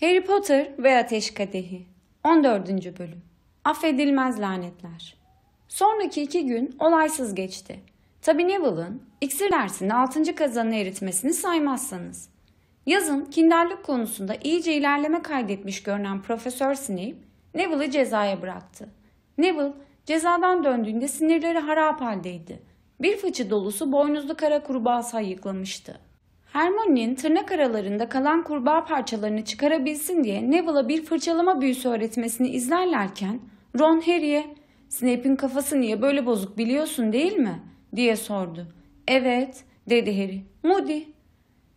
Harry Potter ve Ateş Kadehi 14. Bölüm Affedilmez Lanetler Sonraki iki gün olaysız geçti. Tabi Neville'ın iksir dersinde 6. kazanı eritmesini saymazsanız. Yazın kinderlik konusunda iyice ilerleme kaydetmiş görünen Profesör Snape Neville'ı cezaya bıraktı. Neville cezadan döndüğünde sinirleri harap haldeydi. Bir fıçı dolusu boynuzlu kara kurbağa sayıklamıştı. Hermione'nin tırnak aralarında kalan kurbağa parçalarını çıkarabilsin diye Neville'a bir fırçalama büyüsü öğretmesini izlerlerken Ron Harry'e "Snape'in kafası niye böyle bozuk biliyorsun değil mi?" diye sordu. "Evet," dedi Harry. "Moody."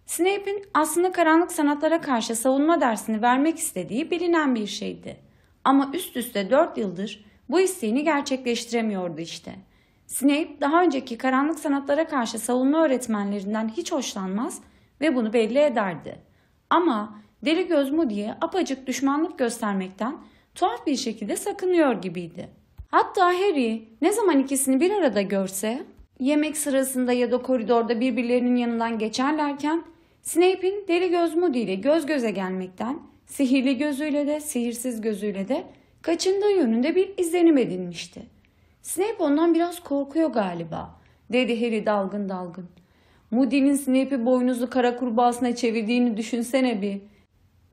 Snape'in aslında karanlık sanatlara karşı savunma dersini vermek istediği bilinen bir şeydi. Ama üst üste dört yıldır bu isteğini gerçekleştiremiyordu işte. Snape daha önceki karanlık sanatlara karşı savunma öğretmenlerinden hiç hoşlanmaz ve bunu belli ederdi. Ama Deli Göz Moody'ye apacık düşmanlık göstermekten tuhaf bir şekilde sakınıyor gibiydi. Hatta Harry ne zaman ikisini bir arada görse, yemek sırasında ya da koridorda birbirlerinin yanından geçerlerken Snape'in Deli Göz Moody ile göz göze gelmekten, sihirli gözüyle de sihirsiz gözüyle de kaçındığı yönünde bir izlenim edinmişti. Snape ondan biraz korkuyor galiba, dedi Harry dalgın dalgın. Moody'nin Snape'i boynuzlu kara kurbağasına çevirdiğini düşünsene bir,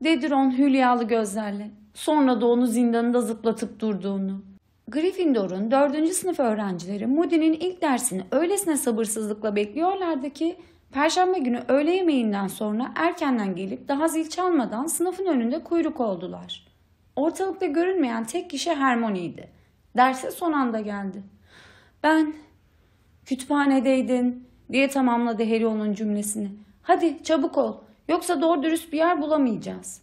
dedi Ron hülyalı gözlerle. Sonra da onu zindanında zıplatıp durduğunu. Gryffindor'un dördüncü sınıf öğrencileri Moody'nin ilk dersini öylesine sabırsızlıkla bekliyorlardı ki Perşembe günü öğle yemeğinden sonra erkenden gelip daha zil çalmadan sınıfın önünde kuyruk oldular. Ortalıkta görünmeyen tek kişi Hermione'ydi. Derse son anda geldi. Ben kütüphanedeydin diye tamamladı Harry onun cümlesini. Hadi çabuk ol yoksa doğru dürüst bir yer bulamayacağız.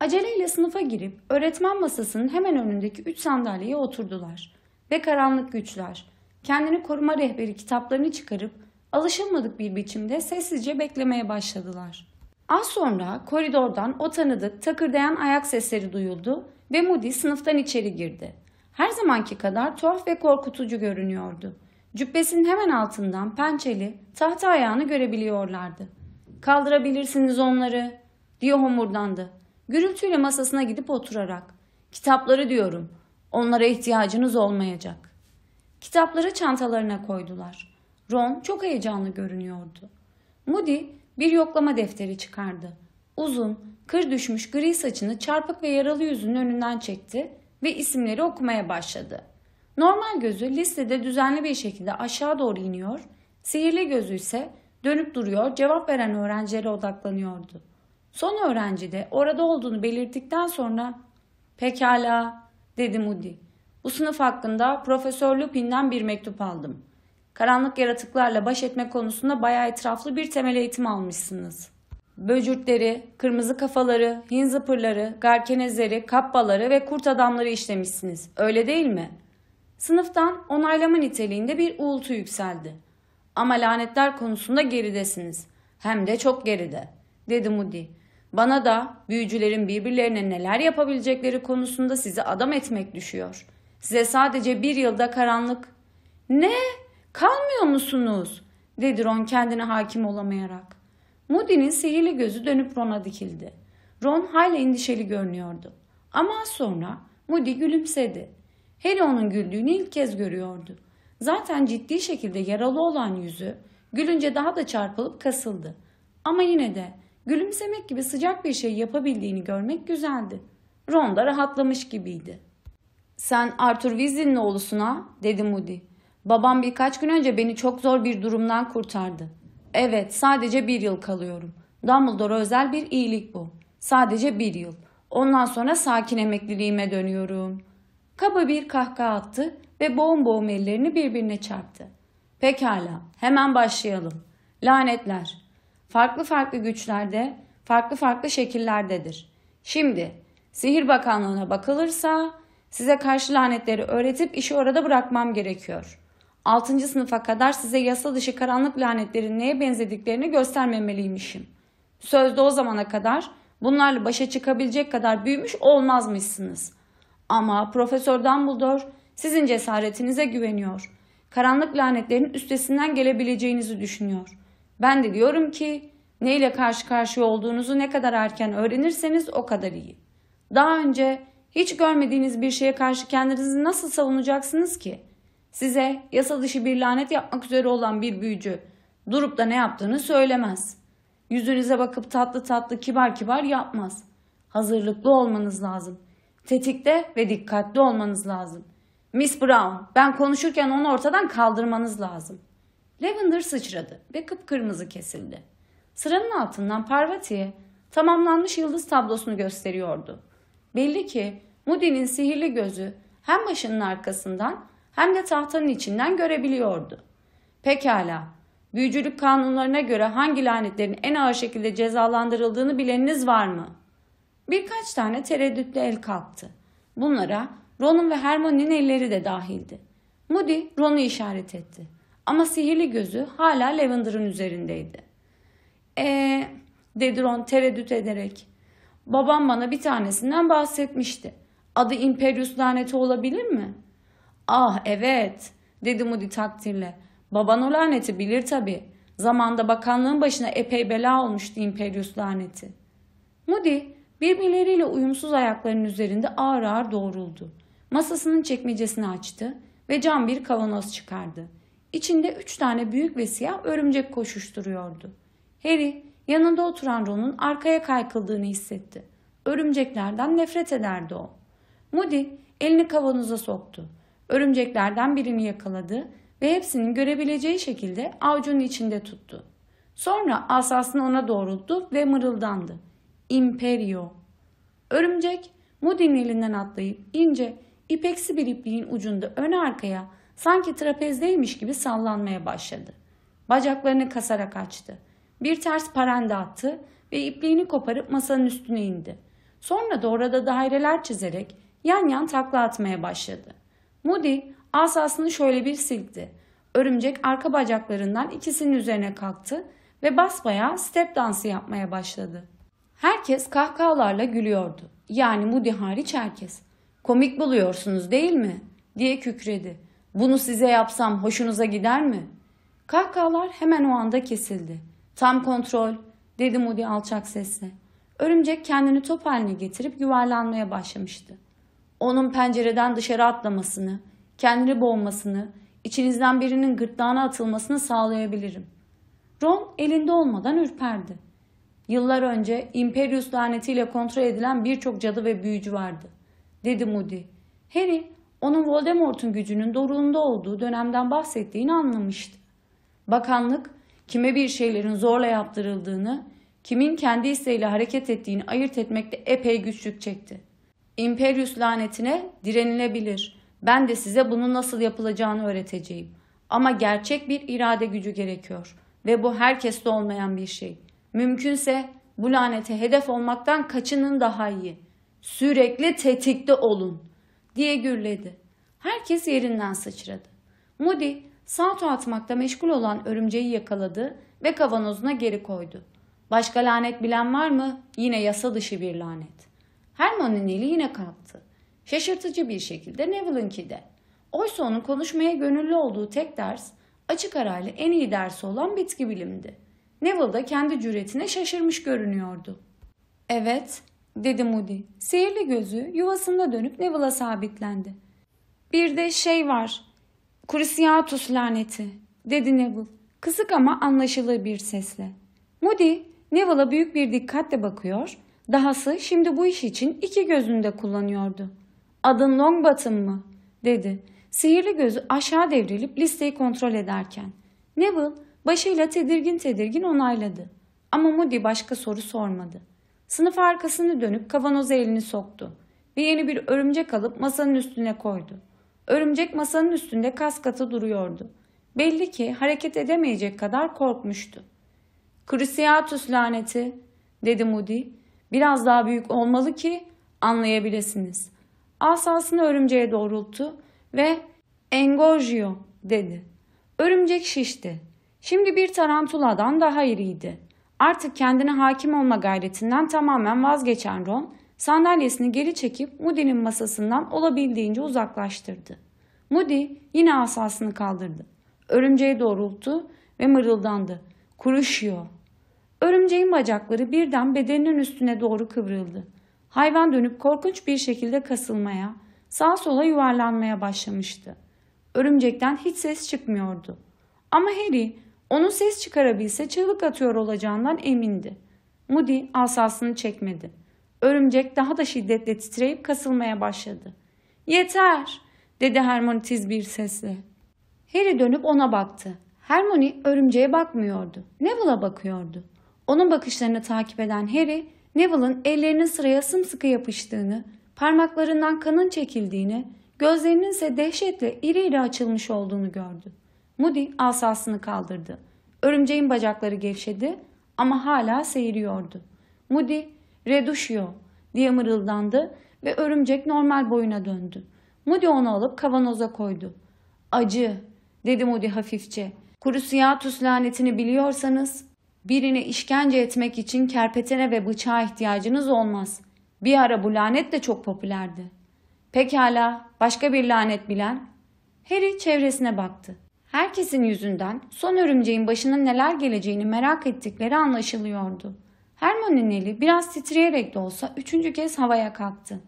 Aceleyle sınıfa girip öğretmen masasının hemen önündeki üç sandalyeye oturdular. Ve karanlık güçler kendini koruma rehberi kitaplarını çıkarıp alışılmadık bir biçimde sessizce beklemeye başladılar. Az sonra koridordan o tanıdık takırdayan ayak sesleri duyuldu ve Moody sınıftan içeri girdi her zamanki kadar tuhaf ve korkutucu görünüyordu. Cübbesinin hemen altından pençeli tahta ayağını görebiliyorlardı. Kaldırabilirsiniz onları diye homurdandı. Gürültüyle masasına gidip oturarak. Kitapları diyorum. Onlara ihtiyacınız olmayacak. Kitapları çantalarına koydular. Ron çok heyecanlı görünüyordu. Moody bir yoklama defteri çıkardı. Uzun, kır düşmüş gri saçını çarpık ve yaralı yüzünün önünden çekti ve isimleri okumaya başladı. Normal gözü listede düzenli bir şekilde aşağı doğru iniyor, sihirli gözü ise dönüp duruyor, cevap veren öğrencilere odaklanıyordu. Son öğrenci de orada olduğunu belirttikten sonra "Pekala," dedi Moody. "Bu sınıf hakkında Profesör Lupin'den bir mektup aldım. Karanlık yaratıklarla baş etme konusunda bayağı etraflı bir temel eğitim almışsınız." böcürtleri, kırmızı kafaları, hinzıpırları, garkenezleri, kappaları ve kurt adamları işlemişsiniz. Öyle değil mi? Sınıftan onaylama niteliğinde bir uğultu yükseldi. Ama lanetler konusunda geridesiniz. Hem de çok geride, dedi Moody. Bana da büyücülerin birbirlerine neler yapabilecekleri konusunda sizi adam etmek düşüyor. Size sadece bir yılda karanlık... Ne? Kalmıyor musunuz? dedi Ron kendine hakim olamayarak. Moody'nin sihirli gözü dönüp Ron'a dikildi. Ron hala endişeli görünüyordu. Ama sonra Moody gülümsedi. Harry onun güldüğünü ilk kez görüyordu. Zaten ciddi şekilde yaralı olan yüzü gülünce daha da çarpılıp kasıldı. Ama yine de gülümsemek gibi sıcak bir şey yapabildiğini görmek güzeldi. Ron da rahatlamış gibiydi. ''Sen Arthur Weasley'nin oğlusun ha?'' dedi Moody. ''Babam birkaç gün önce beni çok zor bir durumdan kurtardı.'' Evet, sadece bir yıl kalıyorum. Dumbledore'a özel bir iyilik bu. Sadece bir yıl. Ondan sonra sakin emekliliğime dönüyorum. Kaba bir kahkaha attı ve boğum boğum ellerini birbirine çarptı. Pekala, hemen başlayalım. Lanetler. Farklı farklı güçlerde, farklı farklı şekillerdedir. Şimdi, Sihir Bakanlığı'na bakılırsa size karşı lanetleri öğretip işi orada bırakmam gerekiyor.'' 6. sınıfa kadar size yasa dışı karanlık lanetlerin neye benzediklerini göstermemeliymişim. Sözde o zamana kadar bunlarla başa çıkabilecek kadar büyümüş olmazmışsınız. Ama Profesör Dumbledore sizin cesaretinize güveniyor. Karanlık lanetlerin üstesinden gelebileceğinizi düşünüyor. Ben de diyorum ki neyle karşı karşıya olduğunuzu ne kadar erken öğrenirseniz o kadar iyi. Daha önce hiç görmediğiniz bir şeye karşı kendinizi nasıl savunacaksınız ki?'' Size yasa dışı bir lanet yapmak üzere olan bir büyücü durup da ne yaptığını söylemez. Yüzünüze bakıp tatlı tatlı kibar kibar yapmaz. Hazırlıklı olmanız lazım. Tetikte ve dikkatli olmanız lazım. Miss Brown, ben konuşurken onu ortadan kaldırmanız lazım. Lavender sıçradı ve kıpkırmızı kesildi. Sıranın altından Parvati'ye tamamlanmış yıldız tablosunu gösteriyordu. Belli ki Moody'nin sihirli gözü hem başının arkasından hem de tahtanın içinden görebiliyordu. Pekala, büyücülük kanunlarına göre hangi lanetlerin en ağır şekilde cezalandırıldığını bileniniz var mı? Birkaç tane tereddütle el kalktı. Bunlara Ron'un ve Hermione'nin elleri de dahildi. Moody Ron'u işaret etti. Ama sihirli gözü hala Lavender'ın üzerindeydi. Eee dedi Ron tereddüt ederek. Babam bana bir tanesinden bahsetmişti. Adı Imperius laneti olabilir mi? Ah evet dedi Moody takdirle. Baban o laneti bilir tabi. Zamanda bakanlığın başına epey bela olmuştu Imperius laneti. Moody birbirleriyle uyumsuz ayaklarının üzerinde ağır ağır doğruldu. Masasının çekmecesini açtı ve cam bir kavanoz çıkardı. İçinde üç tane büyük ve siyah örümcek koşuşturuyordu. Harry yanında oturan Ron'un arkaya kaykıldığını hissetti. Örümceklerden nefret ederdi o. Moody elini kavanoza soktu. Örümceklerden birini yakaladı ve hepsinin görebileceği şekilde avucunun içinde tuttu. Sonra asasını ona doğrulttu ve mırıldandı. İmperio. Örümcek Mudin'in elinden atlayıp ince, ipeksi bir ipliğin ucunda öne arkaya sanki trapezdeymiş gibi sallanmaya başladı. Bacaklarını kasarak açtı. Bir ters parende attı ve ipliğini koparıp masanın üstüne indi. Sonra da orada daireler çizerek yan yan takla atmaya başladı. Moody asasını şöyle bir silkti. Örümcek arka bacaklarından ikisinin üzerine kalktı ve basbaya step dansı yapmaya başladı. Herkes kahkahalarla gülüyordu. Yani Moody hariç herkes. Komik buluyorsunuz değil mi? diye kükredi. Bunu size yapsam hoşunuza gider mi? Kahkahalar hemen o anda kesildi. Tam kontrol dedi Moody alçak sesle. Örümcek kendini top haline getirip yuvarlanmaya başlamıştı onun pencereden dışarı atlamasını, kendini boğmasını, içinizden birinin gırtlağına atılmasını sağlayabilirim. Ron elinde olmadan ürperdi. Yıllar önce Imperius lanetiyle kontrol edilen birçok cadı ve büyücü vardı, dedi Moody. Harry, onun Voldemort'un gücünün doruğunda olduğu dönemden bahsettiğini anlamıştı. Bakanlık, kime bir şeylerin zorla yaptırıldığını, kimin kendi isteğiyle hareket ettiğini ayırt etmekte epey güçlük çekti. İmperius lanetine direnilebilir. Ben de size bunun nasıl yapılacağını öğreteceğim. Ama gerçek bir irade gücü gerekiyor ve bu herkeste olmayan bir şey. Mümkünse bu lanete hedef olmaktan kaçının daha iyi. Sürekli tetikte olun diye gürledi. Herkes yerinden sıçradı. Moody salto atmakta meşgul olan örümceği yakaladı ve kavanozuna geri koydu. Başka lanet bilen var mı? Yine yasa dışı bir lanet. Hermione'nin eli yine kalktı. Şaşırtıcı bir şekilde Neville'ınki de. Oysa onun konuşmaya gönüllü olduğu tek ders, açık arayla en iyi dersi olan bitki bilimdi. Neville de kendi cüretine şaşırmış görünüyordu. Evet, dedi Moody. Sihirli gözü yuvasında dönüp Neville'a sabitlendi. Bir de şey var, Cruciatus laneti, dedi Neville. Kısık ama anlaşılır bir sesle. Moody, Neville'a büyük bir dikkatle bakıyor Dahası şimdi bu iş için iki gözünü de kullanıyordu. Adın Longbottom mı? dedi. Sihirli gözü aşağı devrilip listeyi kontrol ederken. Neville başıyla tedirgin tedirgin onayladı. Ama Moody başka soru sormadı. Sınıf arkasını dönüp kavanoza elini soktu. Ve yeni bir örümcek alıp masanın üstüne koydu. Örümcek masanın üstünde kaskatı duruyordu. Belli ki hareket edemeyecek kadar korkmuştu. Cruciatus laneti, dedi Moody Biraz daha büyük olmalı ki anlayabilirsiniz. Asasını örümceğe doğrulttu ve engorgio dedi. Örümcek şişti. Şimdi bir tarantuladan daha iriydi. Artık kendine hakim olma gayretinden tamamen vazgeçen Ron, sandalyesini geri çekip Moody'nin masasından olabildiğince uzaklaştırdı. Moody yine asasını kaldırdı. Örümceğe doğrulttu ve mırıldandı. Kuruşuyor. Örümceğin bacakları birden bedeninin üstüne doğru kıvrıldı. Hayvan dönüp korkunç bir şekilde kasılmaya, sağa sola yuvarlanmaya başlamıştı. Örümcekten hiç ses çıkmıyordu. Ama Harry onun ses çıkarabilse çığlık atıyor olacağından emindi. Moody asasını çekmedi. Örümcek daha da şiddetle titreyip kasılmaya başladı. ''Yeter!'' dedi Hermione tiz bir sesle. Harry dönüp ona baktı. Hermione örümceğe bakmıyordu. Neville'a bakıyordu. Onun bakışlarını takip eden Harry, Neville'ın ellerinin sıraya sımsıkı yapıştığını, parmaklarından kanın çekildiğini, gözlerinin ise dehşetle iri iri açılmış olduğunu gördü. Moody asasını kaldırdı. Örümceğin bacakları gevşedi ama hala seyiriyordu. Moody, reduşio diye mırıldandı ve örümcek normal boyuna döndü. Moody onu alıp kavanoza koydu. Acı, dedi Moody hafifçe. Kuru siyah Kurusiyatus lanetini biliyorsanız Birini işkence etmek için kerpetene ve bıçağa ihtiyacınız olmaz. Bir ara bu lanet de çok popülerdi. Pekala, başka bir lanet bilen? Harry çevresine baktı. Herkesin yüzünden son örümceğin başına neler geleceğini merak ettikleri anlaşılıyordu. Hermione'nin eli biraz titreyerek de olsa üçüncü kez havaya kalktı.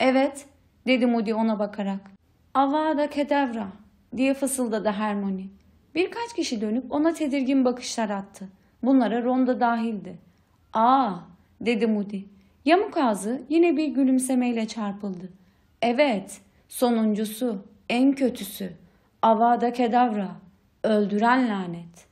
Evet, dedi Moody ona bakarak. Avada kedavra diye fısıldadı Hermione. Birkaç kişi dönüp ona tedirgin bakışlar attı. Bunlara Ronda dahildi. Aa dedi Moody. Yamuk ağzı yine bir gülümsemeyle çarpıldı. Evet sonuncusu en kötüsü avada kedavra öldüren lanet.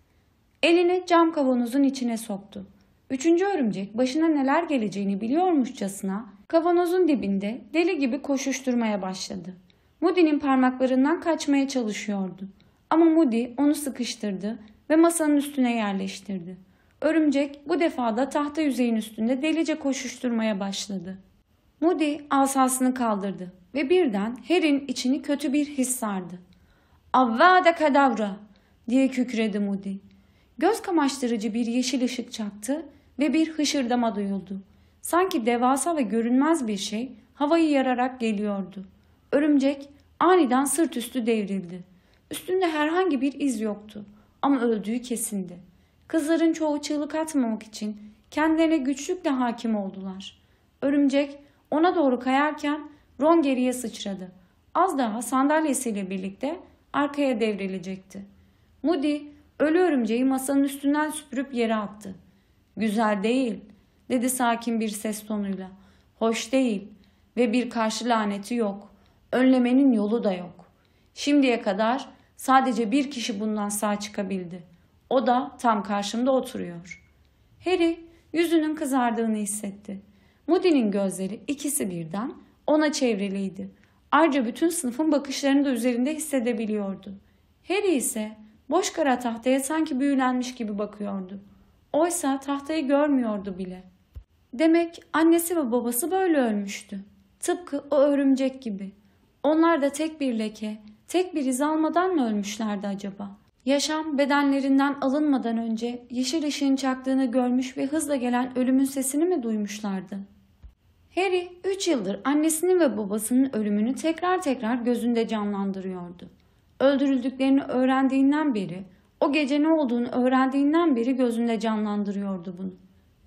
Elini cam kavanozun içine soktu. Üçüncü örümcek başına neler geleceğini biliyormuşçasına kavanozun dibinde deli gibi koşuşturmaya başladı. Moody'nin parmaklarından kaçmaya çalışıyordu. Ama Moody onu sıkıştırdı ve masanın üstüne yerleştirdi. Örümcek bu defa da tahta yüzeyin üstünde delice koşuşturmaya başladı. Moody asasını kaldırdı ve birden Harry'in içini kötü bir his sardı. Avvade kadavra diye kükredi Moody. Göz kamaştırıcı bir yeşil ışık çaktı ve bir hışırdama duyuldu. Sanki devasa ve görünmez bir şey havayı yararak geliyordu. Örümcek aniden sırt üstü devrildi. Üstünde herhangi bir iz yoktu ama öldüğü kesindi. Kızların çoğu çığlık atmamak için kendilerine güçlükle hakim oldular. Örümcek ona doğru kayarken Ron geriye sıçradı. Az daha sandalyesiyle birlikte arkaya devrilecekti. Moody ölü örümceği masanın üstünden süpürüp yere attı. Güzel değil dedi sakin bir ses tonuyla. Hoş değil ve bir karşı laneti yok. Önlemenin yolu da yok. Şimdiye kadar Sadece bir kişi bundan sağ çıkabildi. O da tam karşımda oturuyor. Harry yüzünün kızardığını hissetti. Moody'nin gözleri ikisi birden ona çevriliydi. Ayrıca bütün sınıfın bakışlarını da üzerinde hissedebiliyordu. Harry ise boş kara tahtaya sanki büyülenmiş gibi bakıyordu. Oysa tahtayı görmüyordu bile. Demek annesi ve babası böyle ölmüştü. Tıpkı o örümcek gibi. Onlar da tek bir leke, Tek bir iz almadan mı ölmüşlerdi acaba? Yaşam bedenlerinden alınmadan önce yeşil ışığın çaktığını görmüş ve hızla gelen ölümün sesini mi duymuşlardı? Harry 3 yıldır annesinin ve babasının ölümünü tekrar tekrar gözünde canlandırıyordu. Öldürüldüklerini öğrendiğinden beri, o gece ne olduğunu öğrendiğinden beri gözünde canlandırıyordu bunu.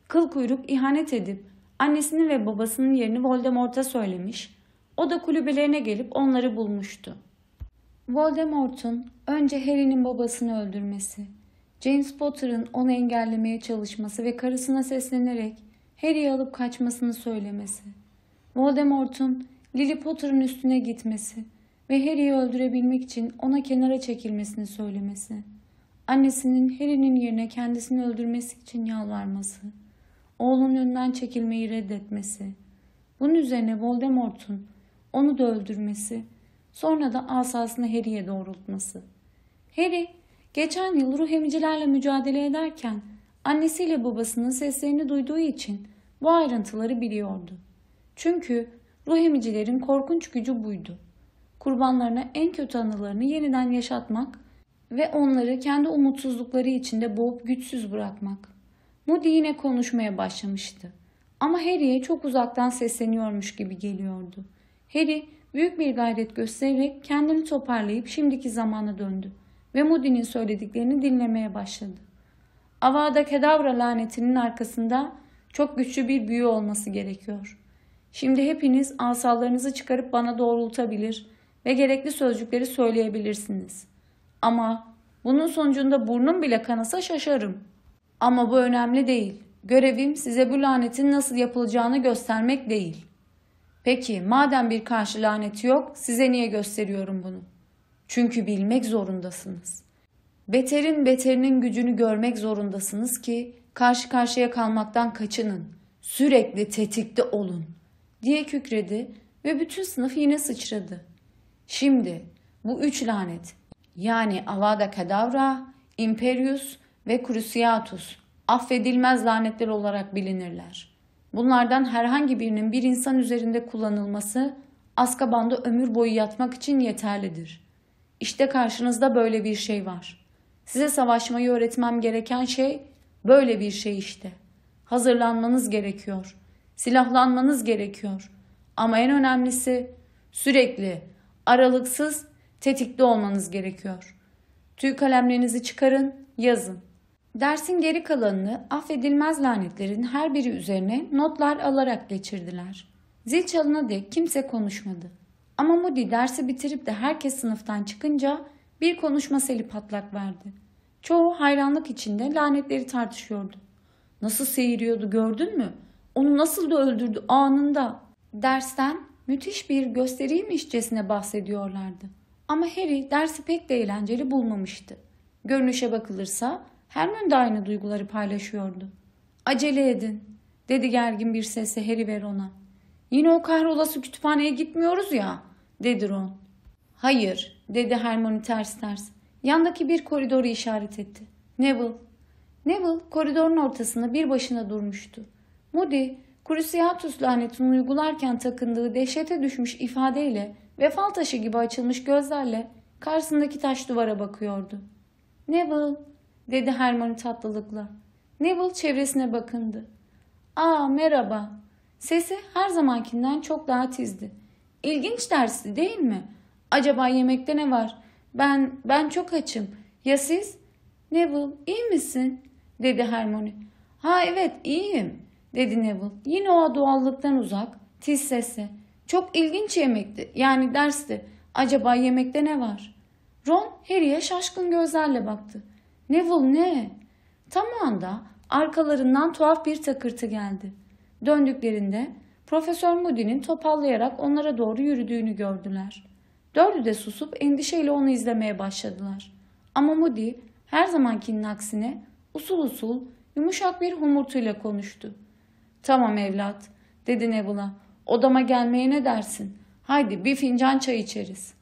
Kıl kuyruk ihanet edip annesinin ve babasının yerini Voldemort'a söylemiş, o da kulübelerine gelip onları bulmuştu. Voldemort'un önce Harry'nin babasını öldürmesi, James Potter'ın onu engellemeye çalışması ve karısına seslenerek Harry'i alıp kaçmasını söylemesi, Voldemort'un Lily Potter'ın üstüne gitmesi ve Harry'i öldürebilmek için ona kenara çekilmesini söylemesi, annesinin Harry'nin yerine kendisini öldürmesi için yalvarması, oğlunun önünden çekilmeyi reddetmesi, bunun üzerine Voldemort'un onu da öldürmesi Sonra da asasını Harry'e doğrultması. Harry, geçen yıl ruh emicilerle mücadele ederken annesiyle babasının seslerini duyduğu için bu ayrıntıları biliyordu. Çünkü ruh emicilerin korkunç gücü buydu. Kurbanlarına en kötü anılarını yeniden yaşatmak ve onları kendi umutsuzlukları içinde boğup güçsüz bırakmak. Moody yine konuşmaya başlamıştı. Ama Harry'e çok uzaktan sesleniyormuş gibi geliyordu. Harry Büyük bir gayret göstererek kendini toparlayıp şimdiki zamana döndü ve Moody'nin söylediklerini dinlemeye başladı. Avada kedavra lanetinin arkasında çok güçlü bir büyü olması gerekiyor. Şimdi hepiniz asallarınızı çıkarıp bana doğrultabilir ve gerekli sözcükleri söyleyebilirsiniz. Ama bunun sonucunda burnum bile kanasa şaşarım. Ama bu önemli değil. Görevim size bu lanetin nasıl yapılacağını göstermek değil. Peki madem bir karşı laneti yok size niye gösteriyorum bunu? Çünkü bilmek zorundasınız. Beterin beterinin gücünü görmek zorundasınız ki karşı karşıya kalmaktan kaçının. Sürekli tetikte olun diye kükredi ve bütün sınıf yine sıçradı. Şimdi bu üç lanet yani Avada Kedavra, Imperius ve Cruciatus affedilmez lanetler olarak bilinirler. Bunlardan herhangi birinin bir insan üzerinde kullanılması askabanda ömür boyu yatmak için yeterlidir. İşte karşınızda böyle bir şey var. Size savaşmayı öğretmem gereken şey böyle bir şey işte. Hazırlanmanız gerekiyor. Silahlanmanız gerekiyor. Ama en önemlisi sürekli, aralıksız tetikte olmanız gerekiyor. Tüy kalemlerinizi çıkarın, yazın. Dersin geri kalanını affedilmez lanetlerin her biri üzerine notlar alarak geçirdiler. Zil çalına dek kimse konuşmadı. Ama Moody dersi bitirip de herkes sınıftan çıkınca bir konuşma seli patlak verdi. Çoğu hayranlık içinde lanetleri tartışıyordu. Nasıl seyiriyordu gördün mü? Onu nasıl da öldürdü anında. Dersten müthiş bir gösteriymişçesine bahsediyorlardı. Ama Harry dersi pek de eğlenceli bulmamıştı. Görünüşe bakılırsa Hermione de aynı duyguları paylaşıyordu. Acele edin dedi gergin bir sesle Harry ve Ron'a. Yine o kahrolası kütüphaneye gitmiyoruz ya dedi Ron. Hayır dedi Hermione ters ters. Yandaki bir koridoru işaret etti. Neville. Neville koridorun ortasında bir başına durmuştu. Moody Cruciatus lanetini uygularken takındığı dehşete düşmüş ifadeyle ve fal taşı gibi açılmış gözlerle karşısındaki taş duvara bakıyordu. Neville dedi Hermione tatlılıkla. Neville çevresine bakındı. Aa merhaba. Sesi her zamankinden çok daha tizdi. İlginç dersi değil mi? Acaba yemekte ne var? Ben, ben çok açım. Ya siz? Neville iyi misin? dedi Hermione. Ha evet iyiyim dedi Neville. Yine o doğallıktan uzak, tiz sesi. Çok ilginç yemekti yani dersti. Acaba yemekte ne var? Ron Harry'e şaşkın gözlerle baktı. Neville ne? Tam o anda arkalarından tuhaf bir takırtı geldi. Döndüklerinde Profesör Moody'nin topallayarak onlara doğru yürüdüğünü gördüler. Dördü de susup endişeyle onu izlemeye başladılar. Ama Moody her zamankinin aksine usul usul yumuşak bir humurtuyla konuştu. Tamam evlat dedi Neville'a odama gelmeye ne dersin? Haydi bir fincan çay içeriz.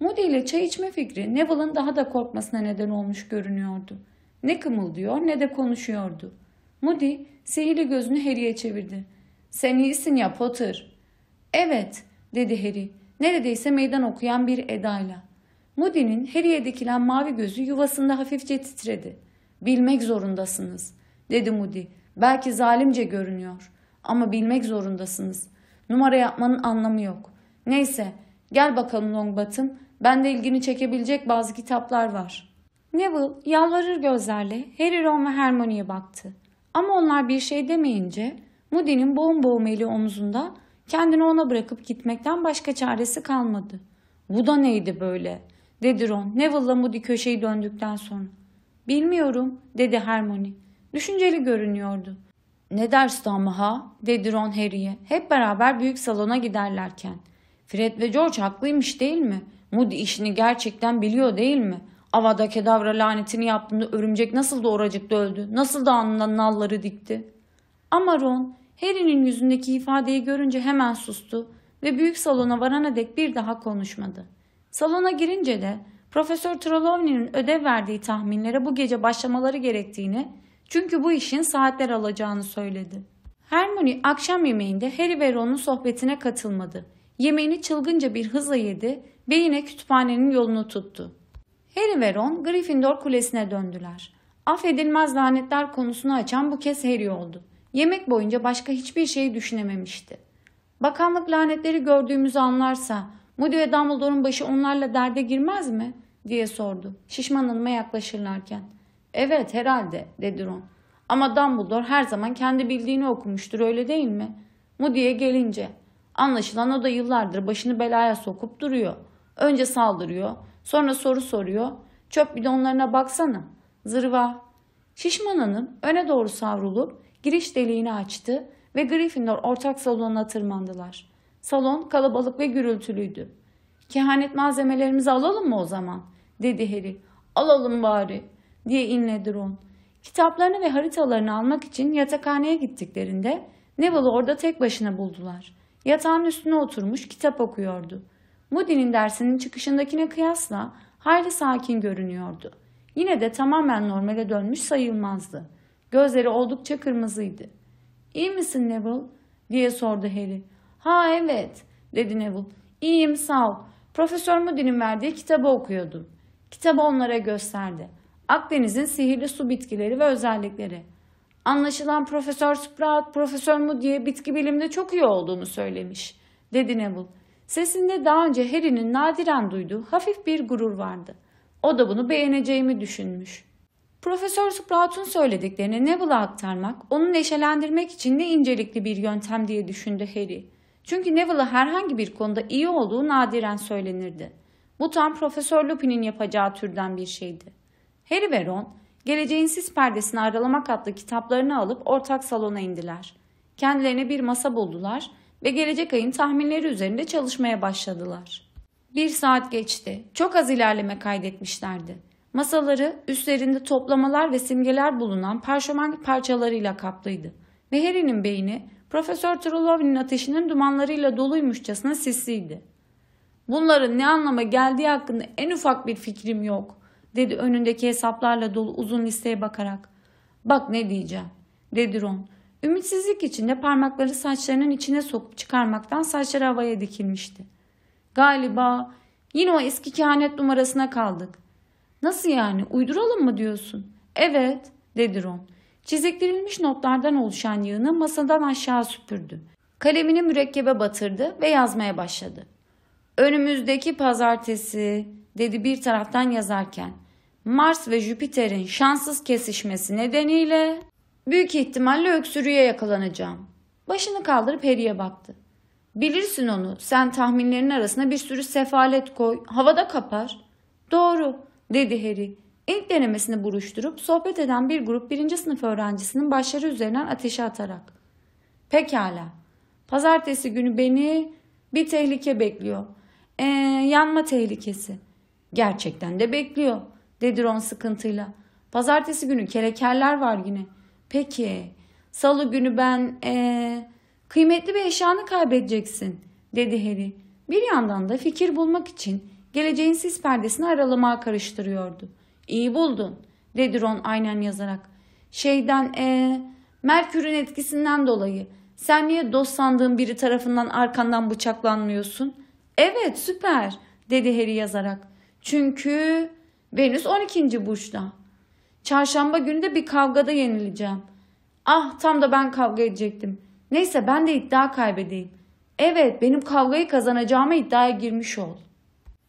Moody ile çay içme fikri Neville'ın daha da korkmasına neden olmuş görünüyordu. Ne kımıldıyor ne de konuşuyordu. Moody sihirli gözünü Harry'e çevirdi. Sen iyisin ya Potter. Evet dedi Harry neredeyse meydan okuyan bir edayla. Moody'nin Harry'e dikilen mavi gözü yuvasında hafifçe titredi. Bilmek zorundasınız dedi Moody. Belki zalimce görünüyor ama bilmek zorundasınız. Numara yapmanın anlamı yok. Neyse gel bakalım Longbottom ben de ilgini çekebilecek bazı kitaplar var. Neville yalvarır gözlerle Harry, Ron ve Hermione'ye baktı. Ama onlar bir şey demeyince Moody'nin boğum boğum eli omzunda kendini ona bırakıp gitmekten başka çaresi kalmadı. Bu da neydi böyle? dedi Ron Neville'la Moody köşeyi döndükten sonra. Bilmiyorum dedi Hermione. Düşünceli görünüyordu. Ne dersti ama ha dedi Ron Harry'e hep beraber büyük salona giderlerken. Fred ve George haklıymış değil mi? Moody işini gerçekten biliyor değil mi? Avada kedavra lanetini yaptığında örümcek nasıl da oracıkta öldü, nasıl da anından nalları dikti. Ama Ron, Harry'nin yüzündeki ifadeyi görünce hemen sustu ve büyük salona varana dek bir daha konuşmadı. Salona girince de Profesör Trelawney'nin ödev verdiği tahminlere bu gece başlamaları gerektiğini çünkü bu işin saatler alacağını söyledi. Hermione akşam yemeğinde Harry ve Ron'un sohbetine katılmadı. Yemeğini çılgınca bir hızla yedi ve yine kütüphanenin yolunu tuttu. Harry ve Ron Gryffindor kulesine döndüler. Affedilmez lanetler konusunu açan bu kez Harry oldu. Yemek boyunca başka hiçbir şey düşünememişti. Bakanlık lanetleri gördüğümüzü anlarsa Moody ve Dumbledore'un başı onlarla derde girmez mi? diye sordu şişman hanıma yaklaşırlarken. Evet herhalde dedi Ron. Ama Dumbledore her zaman kendi bildiğini okumuştur öyle değil mi? Moody'e gelince Anlaşılan o da yıllardır başını belaya sokup duruyor. Önce saldırıyor, sonra soru soruyor. Çöp bidonlarına baksana. Zırva. Şişman hanım öne doğru savrulup giriş deliğini açtı ve Gryffindor ortak salonuna tırmandılar. Salon kalabalık ve gürültülüydü. Kehanet malzemelerimizi alalım mı o zaman? dedi Harry. Alalım bari diye inledi Ron. Kitaplarını ve haritalarını almak için yatakhaneye gittiklerinde Neville'ı orada tek başına buldular. Yatağın üstüne oturmuş kitap okuyordu. Moody'nin dersinin çıkışındakine kıyasla hayli sakin görünüyordu. Yine de tamamen normale dönmüş sayılmazdı. Gözleri oldukça kırmızıydı. İyi misin Neville? diye sordu Harry. Ha evet dedi Neville. İyiyim sağ ol. Profesör Moody'nin verdiği kitabı okuyordum. Kitabı onlara gösterdi. Akdeniz'in sihirli su bitkileri ve özellikleri. Anlaşılan Profesör Sprout, Profesör Moody'ye bitki bilimde çok iyi olduğunu söylemiş, dedi Neville. Sesinde daha önce Harry'nin nadiren duyduğu hafif bir gurur vardı. O da bunu beğeneceğimi düşünmüş. Profesör Sprout'un söylediklerini Neville'a aktarmak, onu neşelendirmek için ne incelikli bir yöntem diye düşündü Harry. Çünkü Neville'a herhangi bir konuda iyi olduğu nadiren söylenirdi. Bu tam Profesör Lupin'in yapacağı türden bir şeydi. Harry ve Ron, Geleceğin Sis Perdesini Aralamak adlı kitaplarını alıp ortak salona indiler. Kendilerine bir masa buldular ve gelecek ayın tahminleri üzerinde çalışmaya başladılar. Bir saat geçti. Çok az ilerleme kaydetmişlerdi. Masaları üstlerinde toplamalar ve simgeler bulunan parşömen parçalarıyla kaplıydı. Ve Harry'nin beyni Profesör Trelawney'nin ateşinin dumanlarıyla doluymuşçasına sisliydi. Bunların ne anlama geldiği hakkında en ufak bir fikrim yok dedi önündeki hesaplarla dolu uzun listeye bakarak. Bak ne diyeceğim dedi Ron. Ümitsizlik içinde parmakları saçlarının içine sokup çıkarmaktan saçları havaya dikilmişti. Galiba yine o eski kehanet numarasına kaldık. Nasıl yani uyduralım mı diyorsun? Evet dedi Ron. Çiziktirilmiş notlardan oluşan yığını masadan aşağı süpürdü. Kalemini mürekkebe batırdı ve yazmaya başladı. Önümüzdeki pazartesi dedi bir taraftan yazarken. Mars ve Jüpiter'in şanssız kesişmesi nedeniyle büyük ihtimalle öksürüğe yakalanacağım. Başını kaldırıp Harry'e baktı. Bilirsin onu. Sen tahminlerin arasına bir sürü sefalet koy. Havada kapar. Doğru dedi Harry. İlk denemesini buruşturup sohbet eden bir grup birinci sınıf öğrencisinin başları üzerinden ateşe atarak. Pekala. Pazartesi günü beni bir tehlike bekliyor. Ee, yanma tehlikesi. Gerçekten de bekliyor dedi Ron sıkıntıyla. Pazartesi günü kerekerler var yine. Peki, salı günü ben ee, kıymetli bir eşyanı kaybedeceksin, dedi Harry. Bir yandan da fikir bulmak için geleceğin sis perdesini aralamaya karıştırıyordu. İyi buldun, dedi Ron aynen yazarak. Şeyden, ee, Merkür'ün etkisinden dolayı sen niye dost sandığın biri tarafından arkandan bıçaklanmıyorsun? Evet süper dedi Harry yazarak. Çünkü Venüs 12. burçta. Çarşamba günü de bir kavgada yenileceğim. Ah tam da ben kavga edecektim. Neyse ben de iddia kaybedeyim. Evet benim kavgayı kazanacağıma iddiaya girmiş ol.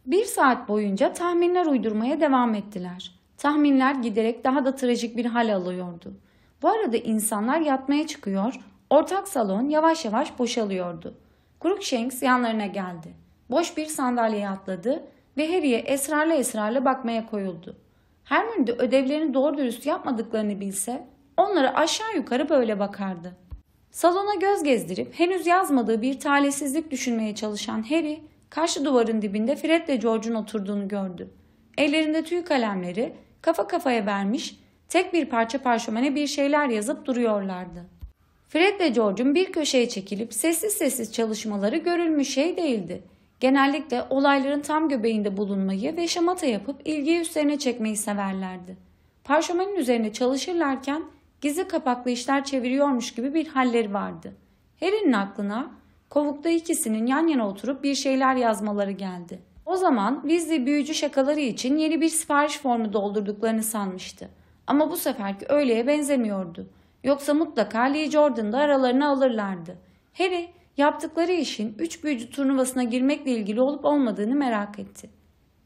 Bir saat boyunca tahminler uydurmaya devam ettiler. Tahminler giderek daha da trajik bir hal alıyordu. Bu arada insanlar yatmaya çıkıyor, ortak salon yavaş yavaş boşalıyordu. Crookshanks yanlarına geldi. Boş bir sandalyeye atladı ve Harry'e esrarla esrarla bakmaya koyuldu. Hermione de ödevlerini doğru dürüst yapmadıklarını bilse onlara aşağı yukarı böyle bakardı. Salona göz gezdirip henüz yazmadığı bir talihsizlik düşünmeye çalışan Harry karşı duvarın dibinde Fred ile George'un oturduğunu gördü. Ellerinde tüy kalemleri kafa kafaya vermiş tek bir parça parşömene bir şeyler yazıp duruyorlardı. Fred ve George'un bir köşeye çekilip sessiz sessiz çalışmaları görülmüş şey değildi. Genellikle olayların tam göbeğinde bulunmayı ve şamata yapıp ilgiyi üstlerine çekmeyi severlerdi. Parşömenin üzerine çalışırlarken gizli kapaklı işler çeviriyormuş gibi bir halleri vardı. Harry'nin aklına kovukta ikisinin yan yana oturup bir şeyler yazmaları geldi. O zaman Weasley büyücü şakaları için yeni bir sipariş formu doldurduklarını sanmıştı. Ama bu seferki öyleye benzemiyordu. Yoksa mutlaka Lee Jordan'da aralarını alırlardı. Harry yaptıkları işin üç büyücü turnuvasına girmekle ilgili olup olmadığını merak etti.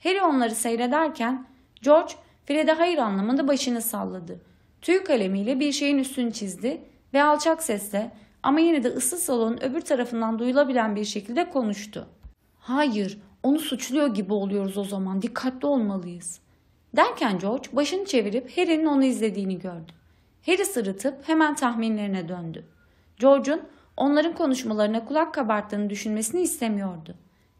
Harry onları seyrederken George Fred'e hayır anlamında başını salladı. Tüy kalemiyle bir şeyin üstünü çizdi ve alçak sesle ama yine de ıssız salonun öbür tarafından duyulabilen bir şekilde konuştu. Hayır, onu suçluyor gibi oluyoruz o zaman. Dikkatli olmalıyız. Derken George başını çevirip Harry'nin onu izlediğini gördü. Harry sırıtıp hemen tahminlerine döndü. George'un onların konuşmalarına kulak kabarttığını düşünmesini istemiyordu.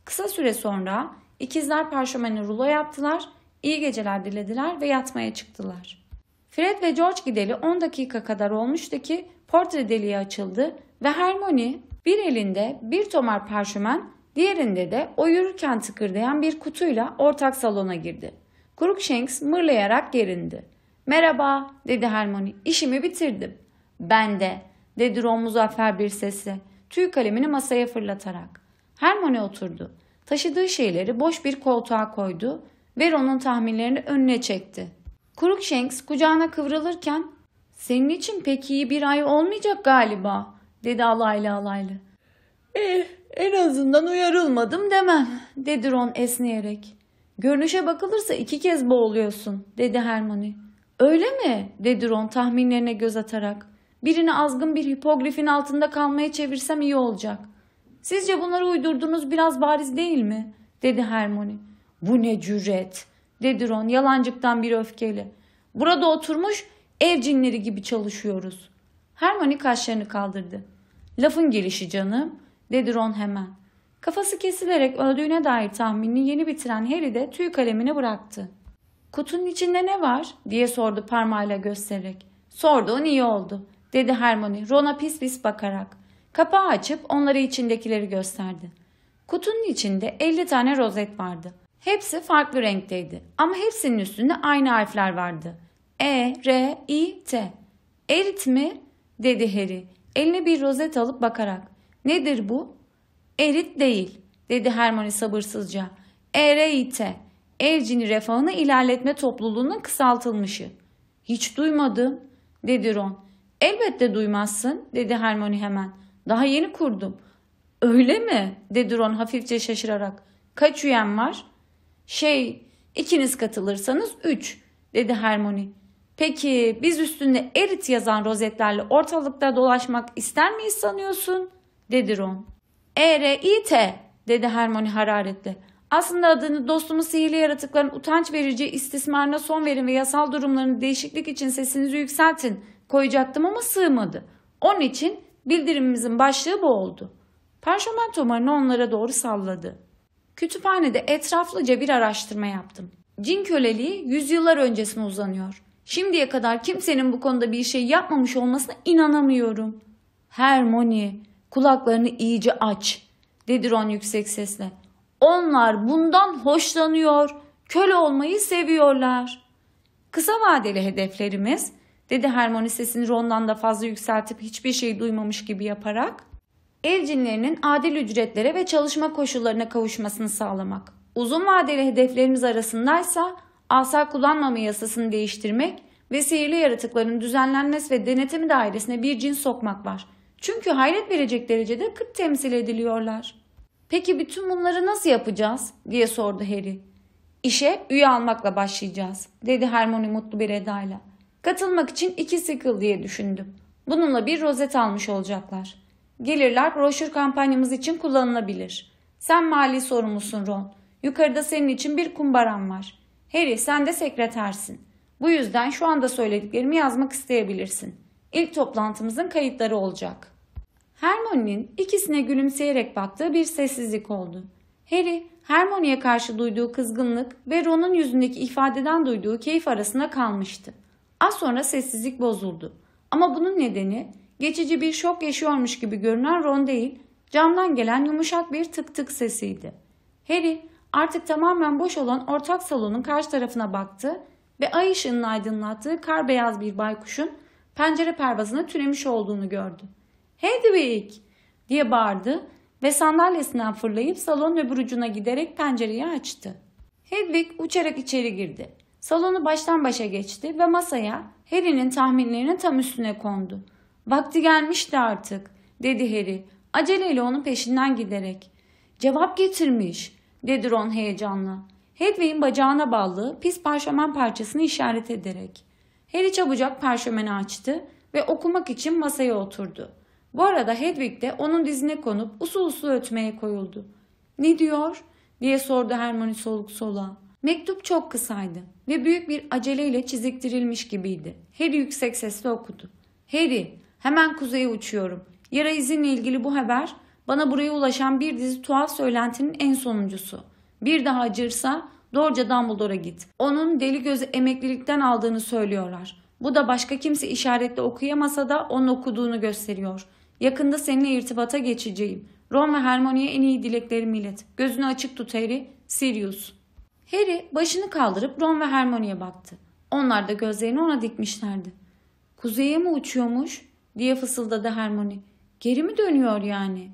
Kısa süre sonra ikizler parşömeni rulo yaptılar, iyi geceler dilediler ve yatmaya çıktılar. Fred ve George gideli 10 dakika kadar olmuştu ki portre deliği açıldı ve Hermione bir elinde bir tomar parşömen, diğerinde de o yürürken tıkırdayan bir kutuyla ortak salona girdi. Crookshanks mırlayarak gerindi. Merhaba dedi Hermione, İşimi bitirdim. Ben de dedi Ron muzaffer bir sesle, tüy kalemini masaya fırlatarak. Hermione oturdu. Taşıdığı şeyleri boş bir koltuğa koydu ve Ron'un tahminlerini önüne çekti. Crookshanks kucağına kıvrılırken ''Senin için pek iyi bir ay olmayacak galiba.'' dedi alaylı alaylı. ''Eh en azından uyarılmadım demem.'' dedi Ron esneyerek. ''Görünüşe bakılırsa iki kez boğuluyorsun.'' dedi Hermione. ''Öyle mi?'' dedi Ron tahminlerine göz atarak. Birini azgın bir hipogrifin altında kalmaya çevirsem iyi olacak. Sizce bunları uydurdunuz biraz bariz değil mi? dedi Hermione. Bu ne cüret dedi Ron yalancıktan bir öfkeyle. Burada oturmuş ev cinleri gibi çalışıyoruz. Hermione kaşlarını kaldırdı. Lafın gelişi canım dedi Ron hemen. Kafası kesilerek öldüğüne dair tahminini yeni bitiren Harry de tüy kalemini bıraktı. Kutunun içinde ne var diye sordu parmağıyla göstererek. Sorduğun iyi oldu dedi Hermione Ron'a pis pis bakarak. Kapağı açıp onları içindekileri gösterdi. Kutunun içinde 50 tane rozet vardı. Hepsi farklı renkteydi ama hepsinin üstünde aynı harfler vardı. E, R, I, T. Erit mi? dedi Harry. Eline bir rozet alıp bakarak. Nedir bu? Erit değil, dedi Hermione sabırsızca. E R I T. Evcini Refahını ilerletme Topluluğu'nun kısaltılmışı. Hiç duymadım, dedi Ron. Elbette duymazsın dedi Hermione hemen. Daha yeni kurdum. Öyle mi? dedi Ron hafifçe şaşırarak. Kaç üyen var? Şey ikiniz katılırsanız üç dedi Hermione. Peki biz üstünde erit yazan rozetlerle ortalıkta dolaşmak ister miyiz sanıyorsun? dedi Ron. Ere ite dedi Hermione hararetle. Aslında adını dostumu sihirli yaratıkların utanç verici istismarına son verin ve yasal durumların değişiklik için sesinizi yükseltin koyacaktım ama sığmadı. Onun için bildirimimizin başlığı bu oldu. Parşömen tomarını onlara doğru salladı. Kütüphanede etraflıca bir araştırma yaptım. Cin köleliği yüzyıllar öncesine uzanıyor. Şimdiye kadar kimsenin bu konuda bir şey yapmamış olmasına inanamıyorum. Hermione, kulaklarını iyice aç, dedi Ron yüksek sesle. Onlar bundan hoşlanıyor, köle olmayı seviyorlar. Kısa vadeli hedeflerimiz Dedi Hermione sesini Ron'dan da fazla yükseltip hiçbir şey duymamış gibi yaparak. Ev cinlerinin adil ücretlere ve çalışma koşullarına kavuşmasını sağlamak. Uzun vadeli hedeflerimiz arasındaysa asa kullanmama yasasını değiştirmek ve sihirli yaratıkların düzenlenmesi ve denetimi dairesine bir cin sokmak var. Çünkü hayret verecek derecede kıt temsil ediliyorlar. Peki bütün bunları nasıl yapacağız diye sordu Harry. İşe üye almakla başlayacağız dedi Hermione mutlu bir edayla. Katılmak için iki sıkıl diye düşündüm. Bununla bir rozet almış olacaklar. Gelirler broşür kampanyamız için kullanılabilir. Sen mali sorumlusun Ron. Yukarıda senin için bir kumbaran var. Harry sen de sekretersin. Bu yüzden şu anda söylediklerimi yazmak isteyebilirsin. İlk toplantımızın kayıtları olacak. Hermione'nin ikisine gülümseyerek baktığı bir sessizlik oldu. Harry, Hermione'ye karşı duyduğu kızgınlık ve Ron'un yüzündeki ifadeden duyduğu keyif arasında kalmıştı. Az sonra sessizlik bozuldu. Ama bunun nedeni geçici bir şok yaşıyormuş gibi görünen Ron değil, camdan gelen yumuşak bir tık tık sesiydi. Harry artık tamamen boş olan ortak salonun karşı tarafına baktı ve ay ışığının aydınlattığı kar beyaz bir baykuşun pencere pervazına türemiş olduğunu gördü. Hedwig! diye bağırdı ve sandalyesinden fırlayıp salonun öbür ucuna giderek pencereyi açtı. Hedwig uçarak içeri girdi. Salonu baştan başa geçti ve masaya Harry'nin tahminlerinin tam üstüne kondu. Vakti gelmişti artık dedi Harry aceleyle onun peşinden giderek. Cevap getirmiş dedi Ron heyecanla. Hedwig'in bacağına bağlı pis parşömen parçasını işaret ederek. Harry çabucak parşömeni açtı ve okumak için masaya oturdu. Bu arada Hedwig de onun dizine konup usul usul ötmeye koyuldu. Ne diyor diye sordu Hermione soluk soluğa. Mektup çok kısaydı ve büyük bir aceleyle çiziktirilmiş gibiydi. Harry yüksek sesle okudu. Harry, hemen kuzeye uçuyorum. Yara izinle ilgili bu haber bana buraya ulaşan bir dizi tuhaf söylentinin en sonuncusu. Bir daha acırsa doğruca Dumbledore'a git. Onun deli gözü emeklilikten aldığını söylüyorlar. Bu da başka kimse işaretle okuyamasa da onun okuduğunu gösteriyor. Yakında seninle irtibata geçeceğim. Ron ve Hermione'ye en iyi dileklerimi ilet. Gözünü açık tut Harry. Sirius. Harry başını kaldırıp Ron ve Hermione'ye baktı. Onlar da gözlerini ona dikmişlerdi. Kuzeye mi uçuyormuş diye fısıldadı Hermione. Geri mi dönüyor yani?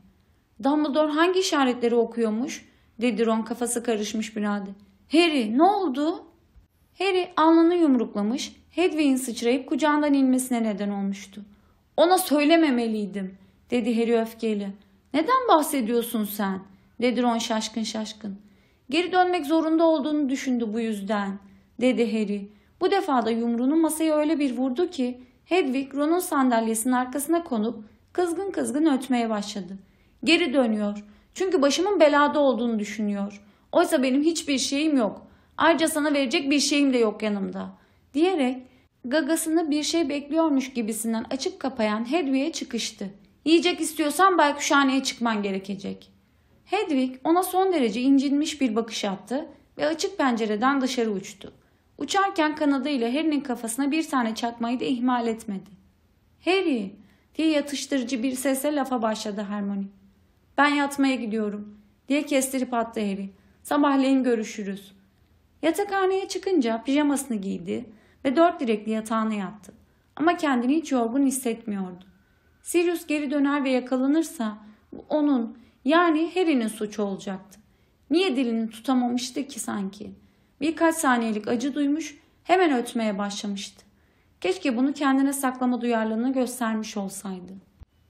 Dumbledore hangi işaretleri okuyormuş dedi Ron kafası karışmış bir halde. Harry ne oldu? Harry alnını yumruklamış Hedwig'in sıçrayıp kucağından inmesine neden olmuştu. Ona söylememeliydim dedi Harry öfkeyle. Neden bahsediyorsun sen? dedi Ron şaşkın şaşkın. Geri dönmek zorunda olduğunu düşündü bu yüzden, dedi Harry. Bu defa da yumruğunu masaya öyle bir vurdu ki Hedwig Ron'un sandalyesinin arkasına konup kızgın kızgın ötmeye başladı. Geri dönüyor. Çünkü başımın belada olduğunu düşünüyor. Oysa benim hiçbir şeyim yok. Ayrıca sana verecek bir şeyim de yok yanımda. Diyerek gagasını bir şey bekliyormuş gibisinden açıp kapayan Hedwig'e çıkıştı. Yiyecek istiyorsan baykuşhaneye çıkman gerekecek.'' Hedwig ona son derece incinmiş bir bakış attı ve açık pencereden dışarı uçtu. Uçarken kanadıyla Harry'nin kafasına bir tane çakmayı da ihmal etmedi. Harry diye yatıştırıcı bir sesle lafa başladı Hermione. Ben yatmaya gidiyorum diye kestirip attı Harry. Sabahleyin görüşürüz. Yatakhaneye çıkınca pijamasını giydi ve dört direkli yatağına yattı. Ama kendini hiç yorgun hissetmiyordu. Sirius geri döner ve yakalanırsa onun yani Harry'nin suçu olacaktı. Niye dilini tutamamıştı ki sanki? Birkaç saniyelik acı duymuş, hemen ötmeye başlamıştı. Keşke bunu kendine saklama duyarlılığını göstermiş olsaydı.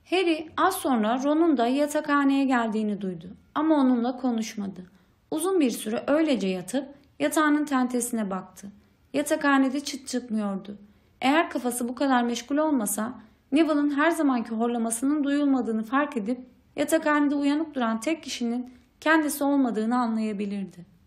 Harry az sonra Ron'un da yatakhaneye geldiğini duydu ama onunla konuşmadı. Uzun bir süre öylece yatıp yatağının tentesine baktı. Yatakhanede çıt çıkmıyordu. Eğer kafası bu kadar meşgul olmasa Neville'ın her zamanki horlamasının duyulmadığını fark edip Yatakhanede uyanık duran tek kişinin kendisi olmadığını anlayabilirdi.